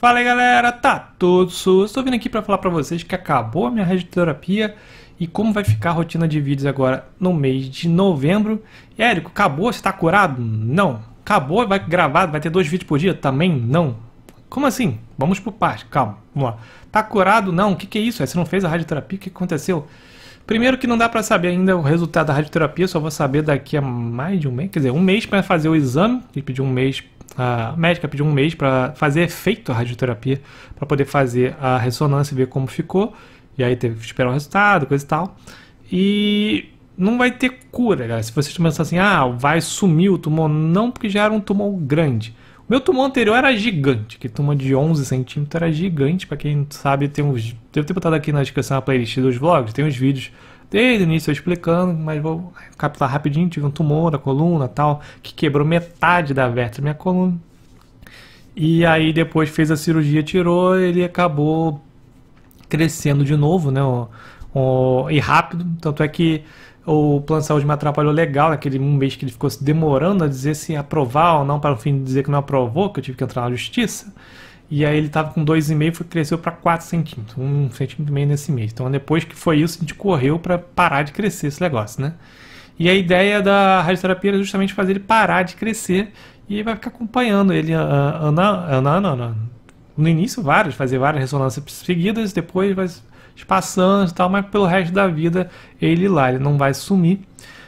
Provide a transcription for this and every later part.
Fala aí galera, tá todos? sou Estou vindo aqui para falar para vocês que acabou a minha radioterapia e como vai ficar a rotina de vídeos agora no mês de novembro. Érico, acabou? Você tá curado? Não. Acabou? Vai gravar? Vai ter dois vídeos por dia? Também não. Como assim? Vamos pro parte, calma, vamos lá. Tá curado? Não, o que, que é isso? Você não fez a radioterapia? O que aconteceu? Primeiro que não dá para saber ainda o resultado da radioterapia, só vou saber daqui a mais de um mês, quer dizer, um mês para fazer o exame, e pediu um mês, a médica pediu um mês para fazer efeito a radioterapia, para poder fazer a ressonância e ver como ficou, e aí teve que esperar o resultado, coisa e tal. E não vai ter cura, galera. Se vocês pensarem assim, ah, vai sumir o tumor, não, porque já era um tumor grande. Meu tumor anterior era gigante, que tumor de 11 centímetros era gigante. Para quem sabe, tem uns, devo ter botado aqui na descrição a playlist dos vlogs, tem uns vídeos desde o início eu explicando, mas vou captar rapidinho. Tive um tumor na coluna tal, que quebrou metade da vértebra da minha coluna. E aí depois fez a cirurgia, tirou, ele acabou crescendo de novo, né? O, o, e rápido. Tanto é que o plano de saúde me atrapalhou legal naquele um mês que ele ficou se demorando a dizer se aprovar ou não, para o fim dizer que não aprovou, que eu tive que entrar na justiça. E aí ele estava com 2,5, cresceu para 4 centímetros, 1 centímetro e meio nesse mês. Então depois que foi isso, a gente correu para parar de crescer esse negócio, né? E a ideia da radioterapia era justamente fazer ele parar de crescer e vai ficar acompanhando ele ah, ah, ano a ano. No início, vários, fazer várias ressonâncias seguidas, depois vai passando e tal, mas pelo resto da vida ele lá, ele não vai sumir.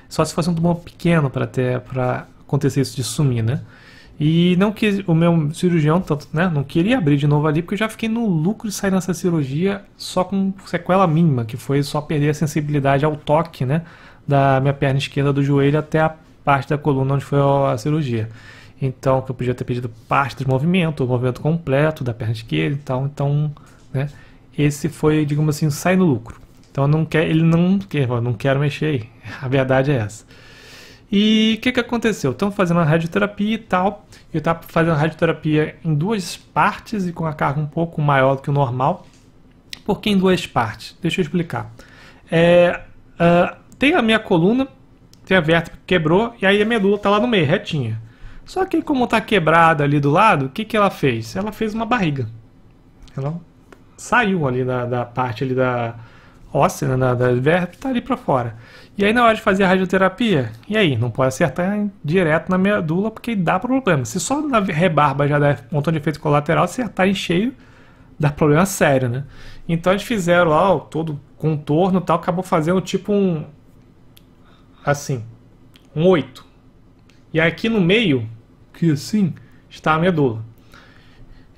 Só se fosse um tumor pequeno para ter para acontecer isso de sumir, né? E não que o meu cirurgião tanto, né, não queria abrir de novo ali, porque eu já fiquei no lucro de sair nessa cirurgia só com sequela mínima, que foi só perder a sensibilidade ao toque, né, da minha perna esquerda do joelho até a parte da coluna onde foi a cirurgia. Então, que eu podia ter pedido parte do movimento, o movimento completo da perna esquerda e tal. Então, né? esse foi, digamos assim, sai no lucro. Então não quer, ele não quer, não quero mexer aí. A verdade é essa. E o que, que aconteceu? Estão fazendo a radioterapia e tal. Eu estava fazendo a radioterapia em duas partes e com a carga um pouco maior do que o normal. Por que em duas partes? Deixa eu explicar. É, uh, tem a minha coluna, tem a vértebra que quebrou, e aí a medula está lá no meio, retinha. Só que como está quebrada ali do lado, o que, que ela fez? Ela fez uma barriga. Ela saiu ali da, da parte ali da óssea, né, da, da vértebra, tá ali para fora. E aí na hora de fazer a radioterapia, e aí? Não pode acertar direto na medula porque dá problema. Se só na rebarba já dá um montão de efeito colateral, acertar em cheio dá problema sério, né? Então eles fizeram lá ó, todo contorno e tal, acabou fazendo tipo um. Assim. Um oito E aqui no meio, que assim, está a medula.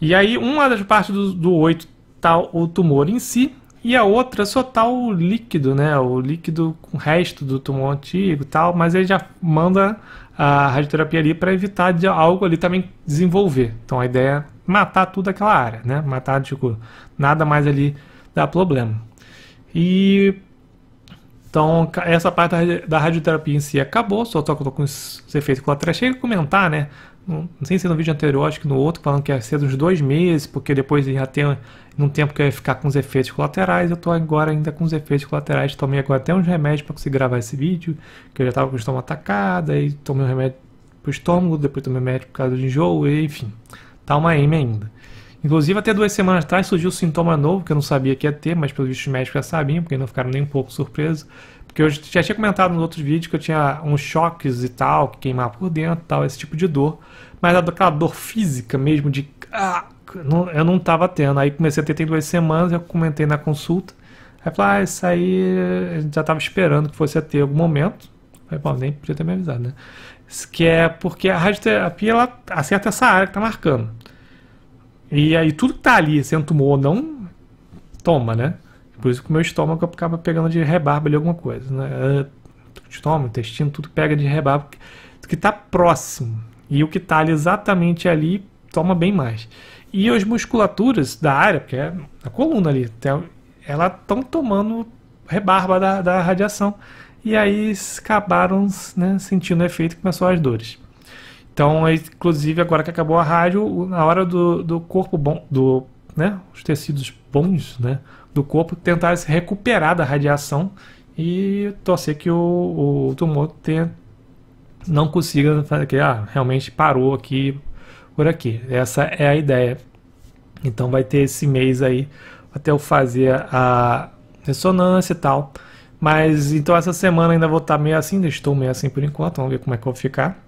E aí uma das partes do, oito tá o tumor em si e a outra só está o líquido, né? O líquido com o resto do tumor antigo e tal, mas ele já manda a radioterapia ali para evitar de algo ali também desenvolver. Então a ideia é matar tudo aquela área, né? Matar, tipo, nada mais ali dá problema. E então, essa parte da radioterapia em si acabou, só estou tô com os efeitos colaterais. Cheguei a comentar, né? Não, sei se no vídeo anterior, acho que no outro, falando que ia ser dos dois meses, porque depois já tem um tempo que ia ficar com os efeitos colaterais. Eu estou agora ainda com os efeitos colaterais. Tomei agora até uns remédios para conseguir gravar esse vídeo, que eu já estava com o estômago atacado, aí tomei um remédio para o estômago, depois tomei remédio por causa do enjoo, enfim, tá uma M ainda. Inclusive, até duas semanas atrás surgiu um sintoma novo, que eu não sabia que ia ter, mas visto os médicos já sabiam, porque não ficaram nem um pouco surpresos. Porque eu já tinha comentado nos outros vídeos que eu tinha uns choques e tal, que queimava por dentro tal, esse tipo de dor. Mas aquela dor física mesmo, de. Ah, eu não estava tendo. Aí comecei a ter tem duas semanas, eu comentei na consulta. Aí falei, ah, isso aí já estava esperando que fosse a ter algum momento. Aí, bom, nem podia ter me avisado, né? Que é porque a radioterapia ela acerta essa área que está marcando. E aí tudo que tá ali, sendo entumou é ou não, toma, né? Por isso que o meu estômago acaba pegando de rebarba ali alguma coisa, né? É, estômago, intestino, tudo pega de rebarba. O que tá próximo e o que tá ali exatamente ali toma bem mais. E as musculaturas da área, que é a coluna ali, ela estão tomando rebarba da, da radiação. E aí acabaram né, sentindo o efeito e começou as dores. Então, é, inclusive, agora que acabou a rádio, na hora do, do corpo bom, do, né, os tecidos bons né, do corpo tentar se recuperar da radiação e torcer que o, o tumor tenha, não consiga fazer que ah, realmente parou aqui por aqui. Essa é a ideia. Então vai ter esse mês aí até eu fazer a ressonância e tal. Mas então essa semana ainda vou estar tá meio assim, estou meio assim por enquanto, vamos ver como é que eu vou ficar.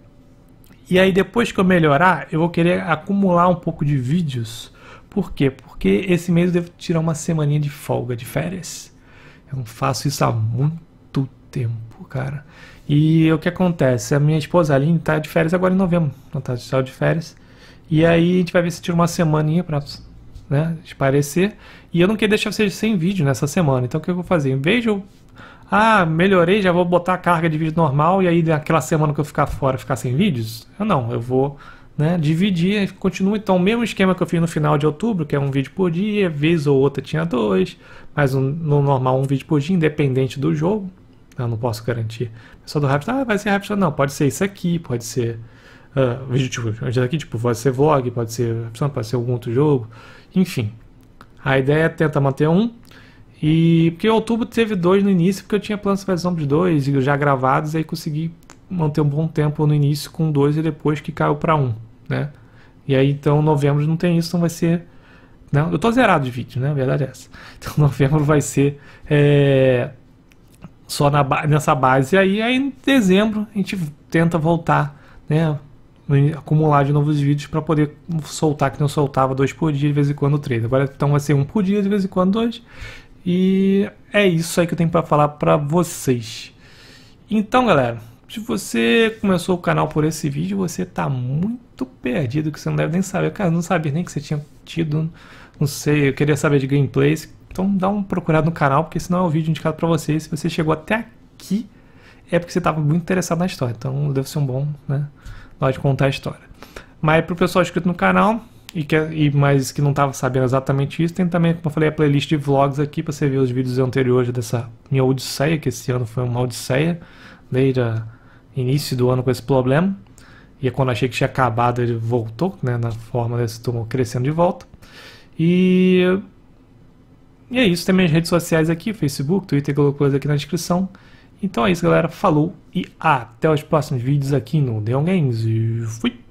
E aí depois que eu melhorar, eu vou querer acumular um pouco de vídeos. Por quê? Porque esse mês eu devo tirar uma semaninha de folga, de férias. Eu não faço isso há muito tempo, cara. E o que acontece? A minha esposa Aline tá de férias agora em novembro. Ela tá de férias. E aí a gente vai ver se tira uma semaninha pra né, aparecer E eu não queria deixar vocês sem vídeo nessa semana. Então o que eu vou fazer? vejo ah, melhorei, já vou botar a carga de vídeo normal e aí naquela semana que eu ficar fora, ficar sem vídeos? Eu não, eu vou né, dividir e continuo então o mesmo esquema que eu fiz no final de outubro, que é um vídeo por dia, vez ou outra tinha dois, mas um, no normal um vídeo por dia, independente do jogo. Eu não posso garantir. Pessoal do Raptor, ah, vai ser Raptor, não, pode ser isso aqui, pode ser uh, vídeo tipo, aqui, tipo, pode ser vlog, pode ser, pode ser algum outro jogo, enfim. A ideia é tentar manter um, e porque outubro teve dois no início, porque eu tinha planos para de dois já gravados, aí consegui manter um bom tempo no início com dois e depois que caiu para um, né? E aí então novembro não tem isso, então vai ser. Não, né? eu tô zerado de vídeo, né? A verdade é essa. Então novembro vai ser é, só na nessa base. E aí, aí em dezembro a gente tenta voltar, né? acumular de novos vídeos para poder soltar que não soltava dois por dia de vez em quando três. Agora então vai ser um por dia de vez em quando dois e é isso aí que eu tenho para falar para vocês. Então, galera, se você começou o canal por esse vídeo, você tá muito perdido, que você não deve nem saber. Cara, não sabia nem que você tinha tido, não sei, eu queria saber de gameplays. Então dá um procurado no canal, porque senão é o vídeo indicado para vocês. Se você chegou até aqui, é porque você estava muito interessado na história. Então deve ser um bom, né, na hora de contar a história. Mas para o pessoal inscrito no canal, e, que, é, e mais que não estava sabendo exatamente isso, tem também, como eu falei, a playlist de vlogs aqui para você ver os vídeos anteriores dessa minha odisseia, que esse ano foi uma odisseia, desde o início do ano com esse problema. E é quando achei que tinha acabado, ele voltou, né, na forma desse tumor crescendo de volta. E, e é isso, tem minhas redes sociais aqui, Facebook, Twitter, colocou aqui na descrição. Então é isso, galera. Falou e até os próximos vídeos aqui no Deon Games. fui!